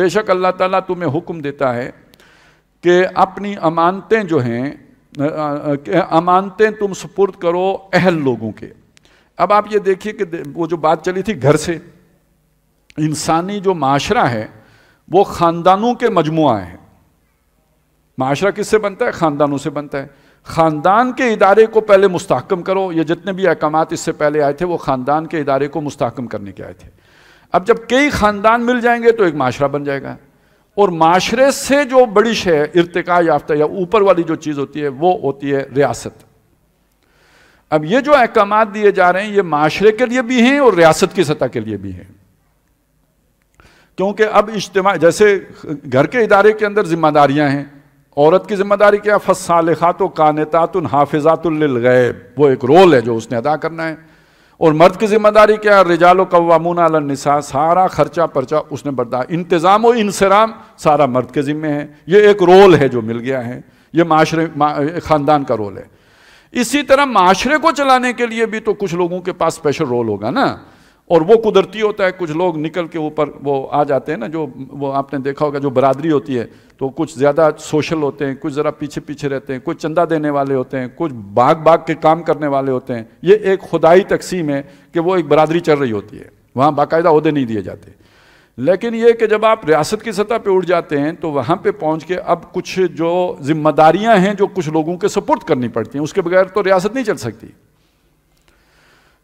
बेशक अल्लाह ताला तुम्हें हुक्म देता है कि अपनी अमानतें जो हैं अमानतें तुम सुपुर्द करो अहल लोगों के अब आप ये देखिए कि वो जो बात चली थी घर से इंसानी जो माशरा है वो ख़ानदानों के मजमु है माशरा किससे बनता है ख़ानदानों से बनता है ख़ानदान के इदारे को पहले मुस्तकम करो ये जितने भी अहकाम इससे पहले आए थे वो ख़ानदान के इदारे को मुस्तकम करने के आए थे अब जब कई ख़ानदान मिल जाएंगे तो एक माशरा बन जाएगा और माशरे से जो बड़ी शे इरतका याफ्ता या ऊपर वाली जो चीज़ होती है वो होती है रियासत अब ये जो अहकाम दिए जा रहे हैं ये माशरे के लिए भी हैं और रियासत की सतह के लिए भी हैं क्योंकि अब इज्तम जैसे घर के इदारे के अंदर जिम्मेदारियां हैं औरत की जिम्मेदारी क्या फसालखात हाफिजातुल गैब वो एक रोल है जो उसने अदा करना है और मर्द की जिम्मेदारी क्या है रिजाल कवामून निसा सारा खर्चा पर्चा उसने बर्दाश्त इंतज़ाम व इंसराम सारा मर्द के ज़िम्मे है ये एक रोल है जो मिल गया है ये माशरे ख़ानदान का रोल है इसी तरह माशरे को चलाने के लिए भी तो कुछ लोगों के पास स्पेशल रोल होगा ना और वो कुदरती होता है कुछ लोग निकल के ऊपर वो आ जाते हैं ना जो वो आपने देखा होगा जो बरादरी होती है तो कुछ ज़्यादा सोशल होते हैं कुछ ज़रा पीछे पीछे रहते हैं कुछ चंदा देने वाले होते हैं कुछ बाग बाग के काम करने वाले होते हैं ये एक खुदाई तकसीम है कि वो एक बरदरी चल रही होती है वहाँ बाकायदा अहदे नहीं दिए जाते लेकिन ये कि जब आप रियासत की सतह पे उठ जाते हैं तो वहाँ पे पहुँच के अब कुछ जो जिम्मेदारियाँ हैं जो कुछ लोगों के सपोर्ट करनी पड़ती हैं उसके बगैर तो रियासत नहीं चल सकती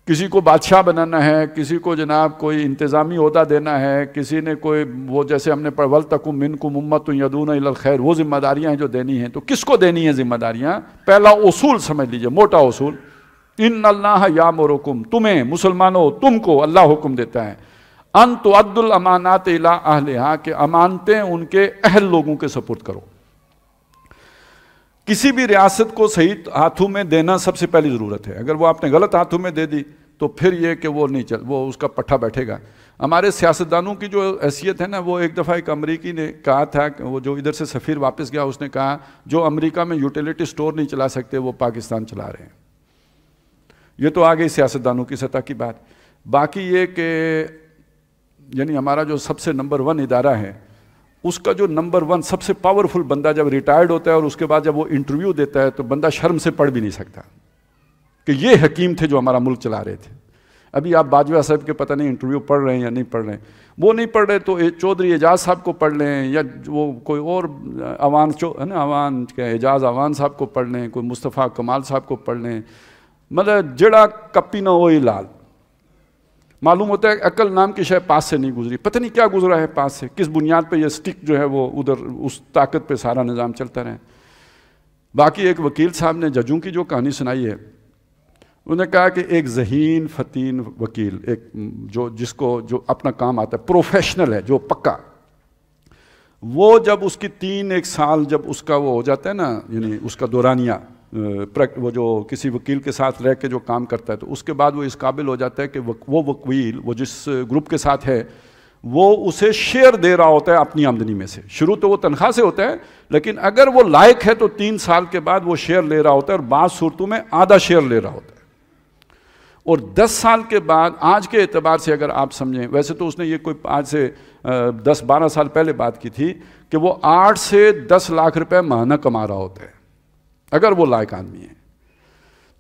किसी को बादशाह बनाना है किसी को जनाब कोई इंतज़ामी अहदा देना है किसी ने कोई वो जैसे हमने पढ़वल तक मिन कुम उम्मत यदून खैर वो जिम्मेदारियाँ हैं जो देनी हैं तो किसको देनी है जिम्मेदारियाँ पहला उसूल समझ लीजिए मोटा उसूल इन अल्लाह या मोरकुम तुम्हें मुसलमानों तुमको अल्लाह हुक्म देता है अन तो अब्दुल अमानात अला अहल के अमानतें उनके अहल लोगों के सपुर्द करो किसी भी रियासत को सही हाथों में देना सबसे पहली ज़रूरत है अगर वो आपने गलत हाथों में दे दी तो फिर ये कि वो नहीं चल वो उसका पट्टा बैठेगा हमारे सियासतदानों की जो हैसियत है ना वो एक दफ़ा एक अमरीकी ने कहा था कि वो जो इधर से सफ़ीर वापस गया उसने कहा जो अमरीका में यूटिलिटी स्टोर नहीं चला सकते वो पाकिस्तान चला रहे हैं ये तो आ गई सियासतदानों की सतह की बात बाकी ये कि यानी हमारा जो सबसे नंबर वन इदारा है उसका जो नंबर वन सबसे पावरफुल बंदा जब रिटायर्ड होता है और उसके बाद जब वो इंटरव्यू देता है तो बंदा शर्म से पढ़ भी नहीं सकता कि ये हकीम थे जो हमारा मुल्क चला रहे थे अभी आप बाजवा साहब के पता नहीं इंटरव्यू पढ़ रहे हैं या नहीं पढ़ रहे हैं वो नहीं पढ़ रहे तो चौधरी एजाज साहब को पढ़ लें या वो कोई और अवान चो है ना अवान एजाज अवान साहब को पढ़ लें कोई मुस्तफ़ा कमाल साहब को पढ़ लें मतलब जड़ा कपी ना हो लाल मालूम होता है अकल नाम की शायद पास से नहीं गुजरी पता नहीं क्या गुजरा है पास से किस बुनियाद पर यह स्टिक जो है वो उधर उस ताकत पर सारा निज़ाम चलता रहे बाकी एक वकील साहब ने जजों की जो कहानी सुनाई है उन्होंने कहा कि एक जहीन फतीन वकील एक जो जिसको जो अपना काम आता है प्रोफेशनल है जो पक्का वो जब उसकी तीन एक साल जब उसका वो हो जाता है ना यानी उसका दौरानिया वो जो किसी वकील के साथ रह के जो काम करता है तो उसके बाद वो इस काबिल हो जाता है कि वो वकील वो जिस ग्रुप के साथ है वो उसे शेयर दे रहा होता है अपनी आमदनी में से शुरू तो वो तनख्वाह से होता है लेकिन अगर वो लायक है तो तीन साल के बाद वो शेयर ले रहा होता है और बाद सूरतों में आधा शेयर ले रहा होता है और दस साल के बाद आज के एतबार से अगर आप समझें वैसे तो उसने ये कोई आज से दस बारह साल पहले बात की थी कि वो आठ से दस लाख रुपये महाना कमा रहा होता है अगर वो लायक आदमी है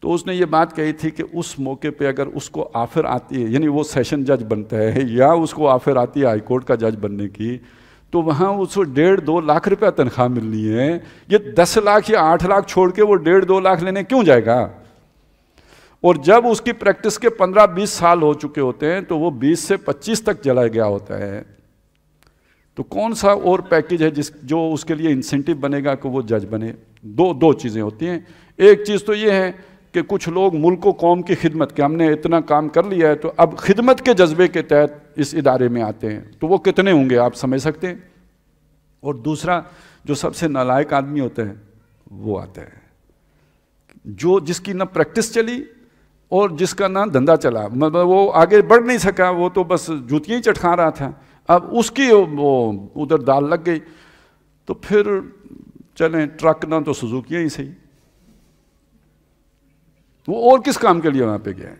तो उसने ये बात कही थी कि उस मौके पे अगर उसको आफिर आती है यानी वो सेशन जज बनता है या उसको आफिर आती है हाईकोर्ट का जज बनने की तो वहाँ उसको डेढ़ दो लाख रुपया तनख्वाह मिलनी है ये दस लाख या आठ लाख छोड़ के वो डेढ़ दो लाख लेने क्यों जाएगा और जब उसकी प्रैक्टिस के पंद्रह बीस साल हो चुके होते हैं तो वो बीस से पच्चीस तक जला गया होता है तो कौन सा और पैकेज है जिस जो उसके लिए इंसेंटिव बनेगा कि वो जज बने दो दो चीज़ें होती हैं एक चीज़ तो ये है कि कुछ लोग मुल्क व कौम की खिदमत के हमने इतना काम कर लिया है तो अब खिदमत के जज्बे के तहत इस इदारे में आते हैं तो वो कितने होंगे आप समझ सकते हैं और दूसरा जो सबसे नालायक आदमी होता है वो आता है जो जिसकी ना प्रैक्टिस चली और जिसका ना धंधा चला मतलब वो आगे बढ़ नहीं सका वो तो बस जूतियाँ ही चटखा रहा था अब उसकी वो उधर दाल लग गई तो फिर चले ट्रक ना तो सुजुकियाँ ही सही वो और किस काम के लिए वहाँ पे गए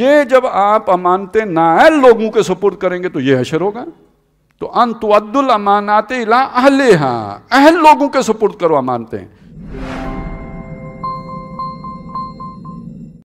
ये जब आप अमानते नायल लोगों के सपोर्ट करेंगे तो ये हशर होगा तो अंतुअद्दुल अमानात इला अहले हाँ अहल लोगों के सपोर्ट करो अमानते हैं